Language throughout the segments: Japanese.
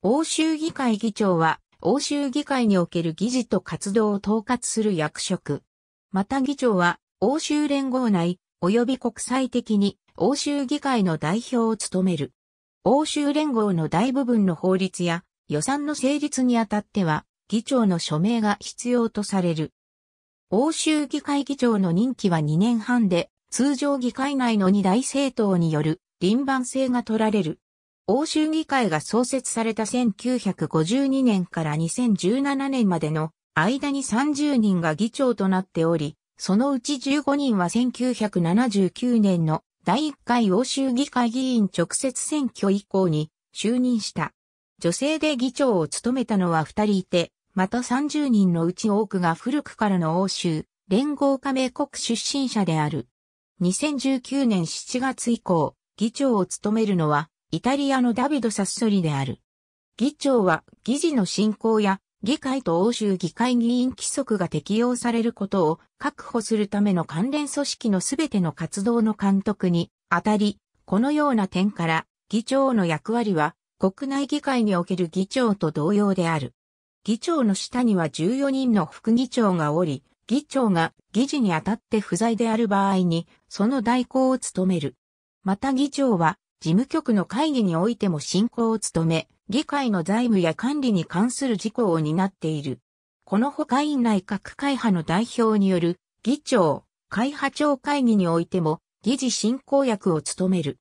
欧州議会議長は、欧州議会における議事と活動を統括する役職。また議長は、欧州連合内、及び国際的に、欧州議会の代表を務める。欧州連合の大部分の法律や予算の成立にあたっては、議長の署名が必要とされる。欧州議会議長の任期は2年半で、通常議会内の二大政党による輪番制が取られる。欧州議会が創設された1952年から2017年までの間に30人が議長となっており、そのうち15人は1979年の第1回欧州議会議員直接選挙以降に就任した。女性で議長を務めたのは2人いて、また30人のうち多くが古くからの欧州、連合加盟国出身者である。2019年7月以降、議長を務めるのはイタリアのダビド・サッソリである。議長は議事の進行や議会と欧州議会議員規則が適用されることを確保するための関連組織のすべての活動の監督にあたり、このような点から議長の役割は国内議会における議長と同様である。議長の下には14人の副議長がおり、議長が議事にあたって不在である場合に、その代行を務める。また議長は事務局の会議においても進行を務め、議会の財務や管理に関する事項を担っている。このほか院内各会派の代表による議長、会派長会議においても議事進行役を務める。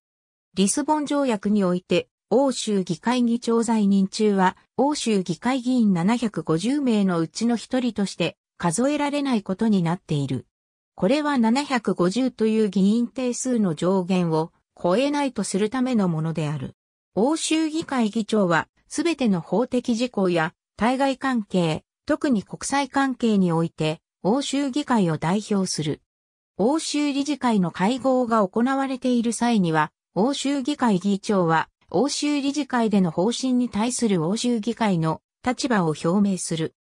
リスボン条約において、欧州議会議長在任中は、欧州議会議員750名のうちの一人として数えられないことになっている。これは750という議員定数の上限を超えないとするためのものである。欧州議会議長は、すべての法的事項や、対外関係、特に国際関係において、欧州議会を代表する。欧州理事会の会合が行われている際には、欧州議会議長は、欧州理事会での方針に対する欧州議会の立場を表明する。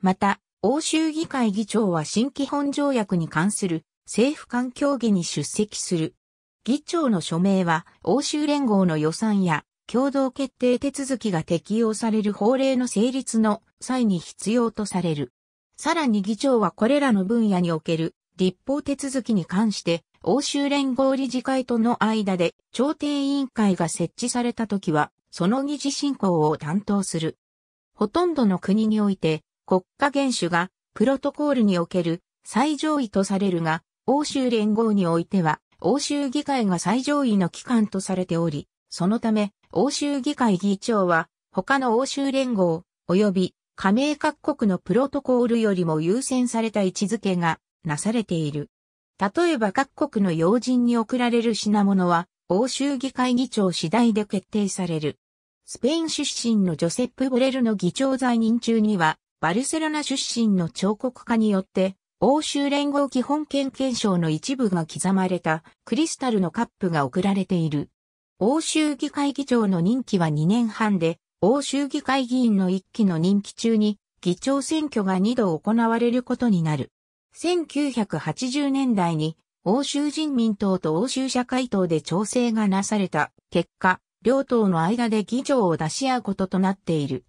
また、欧州議会議長は新基本条約に関する政府間協議に出席する。議長の署名は欧州連合の予算や共同決定手続きが適用される法令の成立の際に必要とされる。さらに議長はこれらの分野における立法手続きに関して欧州連合理事会との間で調停委員会が設置されたときはその議事進行を担当する。ほとんどの国において国家元首がプロトコールにおける最上位とされるが欧州連合においては欧州議会が最上位の機関とされており、そのため、欧州議会議長は、他の欧州連合、及び加盟各国のプロトコールよりも優先された位置づけがなされている。例えば各国の要人に贈られる品物は、欧州議会議長次第で決定される。スペイン出身のジョセップ・ボレルの議長在任中には、バルセロナ出身の彫刻家によって、欧州連合基本権憲章の一部が刻まれたクリスタルのカップが贈られている。欧州議会議長の任期は2年半で、欧州議会議員の1期の任期中に議長選挙が2度行われることになる。1980年代に欧州人民党と欧州社会党で調整がなされた結果、両党の間で議長を出し合うこととなっている。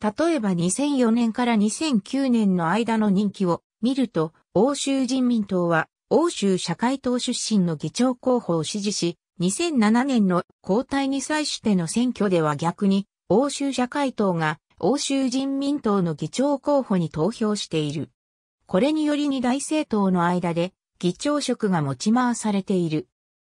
例えば2004年から2009年の間の任期を見ると、欧州人民党は、欧州社会党出身の議長候補を支持し、2007年の交代に際しての選挙では逆に、欧州社会党が欧州人民党の議長候補に投票している。これにより二大政党の間で議長職が持ち回されている。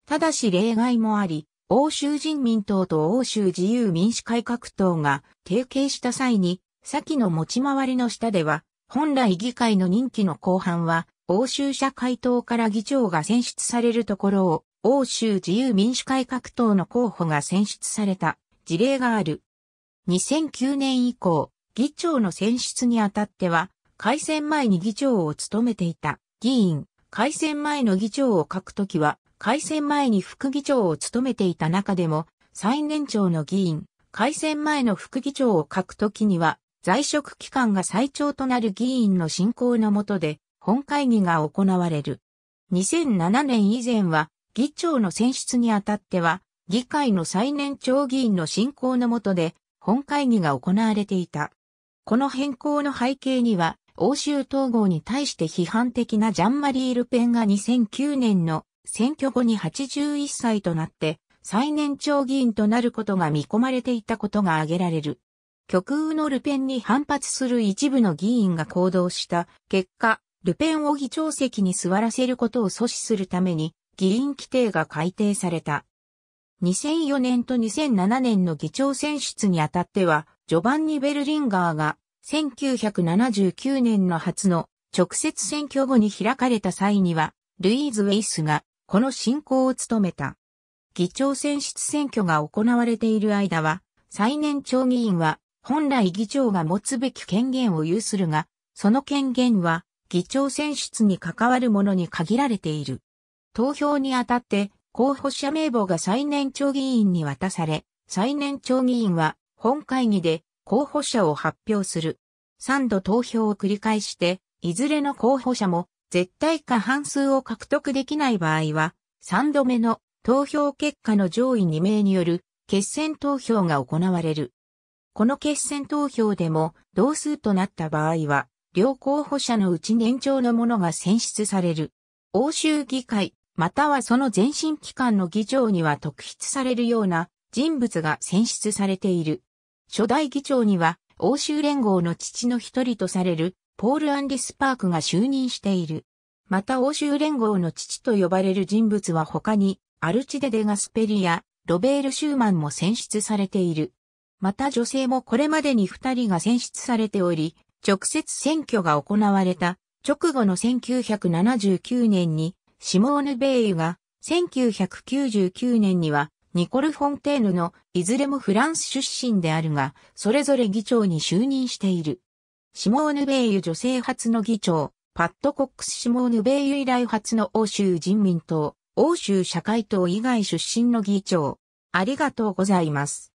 ただし例外もあり、欧州人民党と欧州自由民主改革党が提携した際に、先の持ち回りの下では本来議会の任期の後半は、欧州社会党から議長が選出されるところを、欧州自由民主改革党の候補が選出された事例がある。2009年以降、議長の選出にあたっては、改選前に議長を務めていた議員、改選前の議長を書くときは、改選前に副議長を務めていた中でも、最年長の議員、改選前の副議長を書くときには、在職期間が最長となる議員の進行の下で本会議が行われる。2007年以前は議長の選出にあたっては議会の最年長議員の進行の下で本会議が行われていた。この変更の背景には欧州統合に対して批判的なジャンマリー・ルペンが2009年の選挙後に81歳となって最年長議員となることが見込まれていたことが挙げられる。極右のルペンに反発する一部の議員が行動した結果、ルペンを議長席に座らせることを阻止するために議員規定が改定された。2004年と2007年の議長選出にあたっては、ジョバンニ・ベルリンガーが1979年の初の直接選挙後に開かれた際には、ルイーズ・ウェイスがこの進行を務めた。議長選出選挙が行われている間は、最年長議員は本来議長が持つべき権限を有するが、その権限は議長選出に関わるものに限られている。投票にあたって候補者名簿が最年長議員に渡され、最年長議員は本会議で候補者を発表する。3度投票を繰り返して、いずれの候補者も絶対過半数を獲得できない場合は、3度目の投票結果の上位2名による決選投票が行われる。この決選投票でも同数となった場合は、両候補者のうち年長の者が選出される。欧州議会、またはその前身機関の議長には特筆されるような人物が選出されている。初代議長には、欧州連合の父の一人とされる、ポール・アンデス・パークが就任している。また欧州連合の父と呼ばれる人物は他に、アルチデ・デ・ガスペリや、ロベール・シューマンも選出されている。また女性もこれまでに2人が選出されており、直接選挙が行われた直後の1979年にシモーヌ・ベイユが、1999年にはニコル・フォンテーヌのいずれもフランス出身であるが、それぞれ議長に就任している。シモーヌ・ベイユ女性初の議長、パッド・コックス・シモーヌ・ベイユ以来初の欧州人民党、欧州社会党以外出身の議長。ありがとうございます。